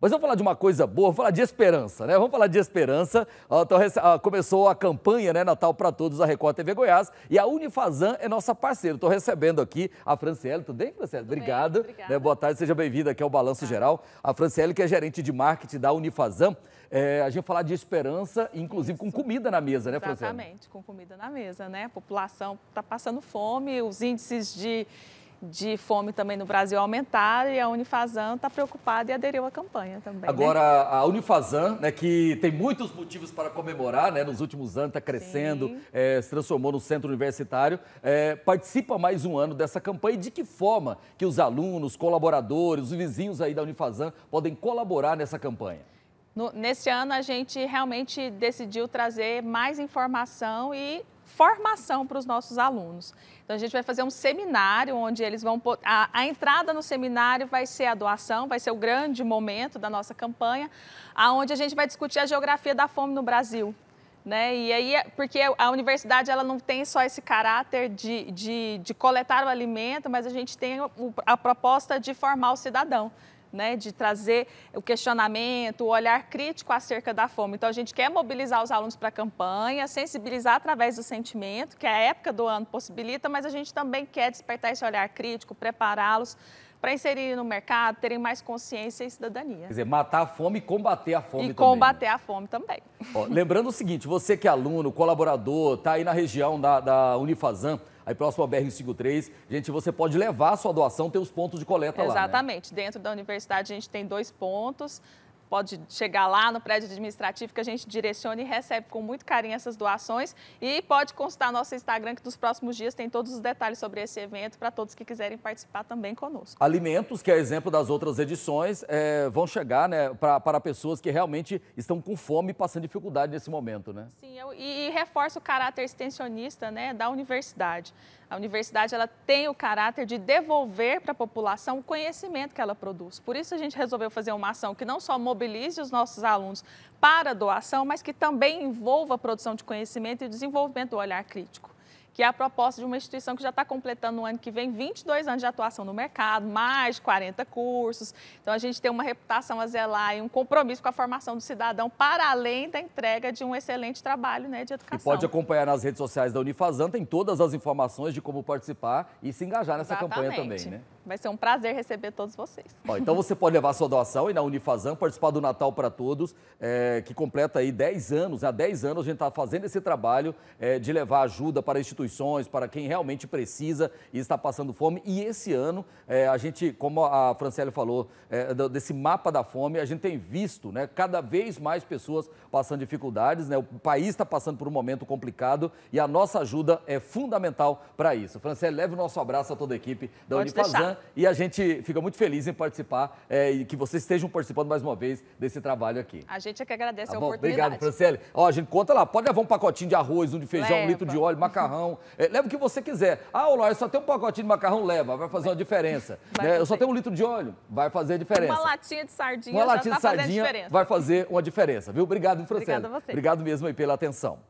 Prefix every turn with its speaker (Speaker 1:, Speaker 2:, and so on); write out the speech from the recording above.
Speaker 1: Mas vamos falar de uma coisa boa, vamos falar de esperança, né? Vamos falar de esperança. Então, ah, começou a campanha né, Natal para Todos da Record TV Goiás e a Unifazan é nossa parceira. Estou recebendo aqui a Franciele. Tudo bem, Franciele? Tudo Obrigado. Bem, né? Boa tarde, seja bem-vinda aqui ao Balanço tá. Geral. A Franciele, que é gerente de marketing da Unifazan. É, a gente falar de esperança, inclusive Isso. com comida na mesa, né, Franciele? Exatamente,
Speaker 2: com comida na mesa, né? A população está passando fome, os índices de de fome também no Brasil aumentaram e a Unifazan está preocupada e aderiu à campanha também. Né? Agora,
Speaker 1: né? a Unifazan, né, que tem muitos motivos para comemorar, né, nos últimos anos está crescendo, é, se transformou no centro universitário, é, participa mais um ano dessa campanha e de que forma que os alunos, colaboradores, os vizinhos aí da Unifazan podem colaborar nessa campanha?
Speaker 2: No, nesse ano a gente realmente decidiu trazer mais informação e formação para os nossos alunos. Então, a gente vai fazer um seminário onde eles vão. A, a, entrada no seminário vai ser a doação, vai ser o grande momento da nossa campanha, onde a gente vai discutir a geografia da fome no Brasil. Né? E aí, é, porque a universidade ela não tem só esse caráter de, de, de coletar o alimento, mas a gente tem a proposta de formar o cidadão né, de trazer o questionamento, o olhar crítico acerca da fome. Então, a gente quer mobilizar os alunos para a campanha, sensibilizar através do sentimento, que é a época do ano possibilita, mas a gente também quer despertar esse olhar crítico, prepará-los para inserir no mercado, terem mais consciência e cidadania. Quer dizer,
Speaker 1: matar a fome e combater a fome e também. E né? combater
Speaker 2: né? a fome também.
Speaker 1: Ó, lembrando o seguinte, você que é aluno, colaborador, está aí na região da, da Unifazan, aí próximo ao BR-53. Gente, você pode levar a sua doação, tem os pontos de coleta né? Exatamente. lá.
Speaker 2: Exatamente. Né? Dentro da universidade a gente tem dois pontos pode chegar lá no prédio administrativo que a gente direciona e recebe com muito carinho essas doações. E pode consultar nosso Instagram, que nos próximos dias tem todos os detalhes sobre esse evento para todos que quiserem participar também conosco.
Speaker 1: Alimentos, que é exemplo das outras edições, é, vão chegar né, para pessoas que realmente estão com fome e passando dificuldade nesse momento, né?
Speaker 2: Sim, eu, e, e reforça o caráter extensionista né, da universidade. A universidade ela tem o caráter de devolver para a população o conhecimento que ela produz. Por isso a gente resolveu fazer uma ação que não só mobiliza mobilize os nossos alunos para a doação, mas que também envolva a produção de conhecimento e o desenvolvimento do olhar crítico que é a proposta de uma instituição que já está completando no ano que vem 22 anos de atuação no mercado, mais de 40 cursos. Então, a gente tem uma reputação a zelar e um compromisso com a formação do cidadão, para além da entrega de um excelente trabalho né, de
Speaker 1: educação. E pode acompanhar nas redes sociais da Unifazan, tem todas as informações de como participar e se engajar nessa Exatamente. campanha também, né?
Speaker 2: Vai ser um prazer receber todos vocês. Ó, então você
Speaker 1: pode levar sua doação e na Unifazan participar do Natal para Todos, é, que completa aí 10 anos. Há 10 anos a gente está fazendo esse trabalho é, de levar ajuda para instituições, para quem realmente precisa e está passando fome. E esse ano, é, a gente, como a Franciele falou, é, desse mapa da fome, a gente tem visto né, cada vez mais pessoas passando dificuldades. Né? O país está passando por um momento complicado e a nossa ajuda é fundamental para isso. Franciele, leve o nosso abraço a toda a equipe da Unifazan e a gente fica muito feliz em participar é, e que vocês estejam participando mais uma vez desse trabalho aqui. A
Speaker 2: gente é que agradece tá a oportunidade. Obrigado,
Speaker 1: Franciele. Ó, a gente conta lá, pode levar um pacotinho de arroz, um de feijão, leva. um litro de óleo, macarrão, é, leva o que você quiser. Ah, o só tem um pacotinho de macarrão, leva, vai fazer vai. uma diferença. Né? Eu só tenho um litro de óleo, vai fazer a diferença. Uma
Speaker 2: latinha de sardinha, uma latinha tá de sardinha
Speaker 1: vai fazer uma diferença, viu? Obrigado, Franciele. Obrigado a você. Obrigado mesmo aí pela atenção.